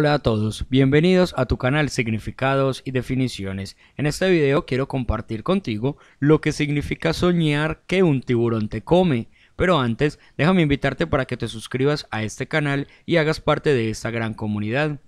Hola a todos, bienvenidos a tu canal Significados y Definiciones. En este video quiero compartir contigo lo que significa soñar que un tiburón te come. Pero antes, déjame invitarte para que te suscribas a este canal y hagas parte de esta gran comunidad.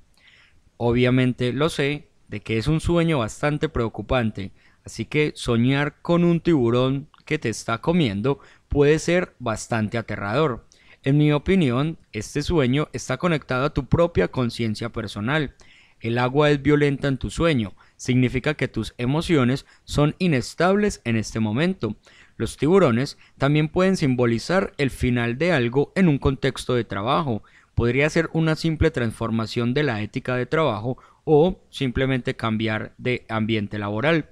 Obviamente lo sé, de que es un sueño bastante preocupante, así que soñar con un tiburón que te está comiendo puede ser bastante aterrador. En mi opinión, este sueño está conectado a tu propia conciencia personal. El agua es violenta en tu sueño, significa que tus emociones son inestables en este momento. Los tiburones también pueden simbolizar el final de algo en un contexto de trabajo. Podría ser una simple transformación de la ética de trabajo o simplemente cambiar de ambiente laboral.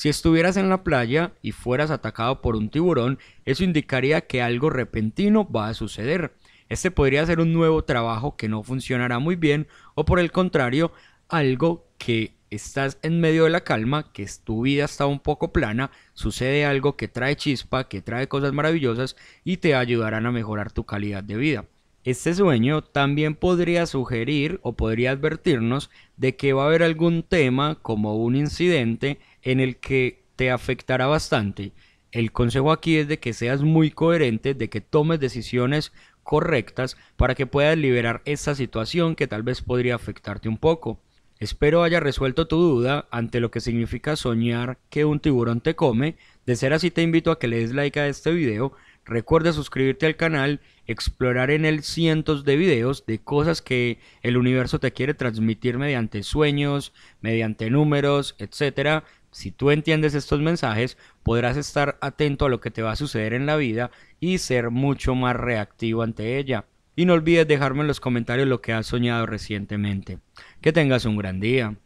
Si estuvieras en la playa y fueras atacado por un tiburón, eso indicaría que algo repentino va a suceder. Este podría ser un nuevo trabajo que no funcionará muy bien o por el contrario, algo que estás en medio de la calma, que tu vida está un poco plana, sucede algo que trae chispa, que trae cosas maravillosas y te ayudarán a mejorar tu calidad de vida. Este sueño también podría sugerir o podría advertirnos de que va a haber algún tema como un incidente en el que te afectará bastante. El consejo aquí es de que seas muy coherente, de que tomes decisiones correctas para que puedas liberar esa situación que tal vez podría afectarte un poco. Espero haya resuelto tu duda ante lo que significa soñar que un tiburón te come. De ser así te invito a que le des like a este video, Recuerda suscribirte al canal, explorar en él cientos de videos de cosas que el universo te quiere transmitir mediante sueños, mediante números, etc. Si tú entiendes estos mensajes, podrás estar atento a lo que te va a suceder en la vida y ser mucho más reactivo ante ella. Y no olvides dejarme en los comentarios lo que has soñado recientemente. Que tengas un gran día.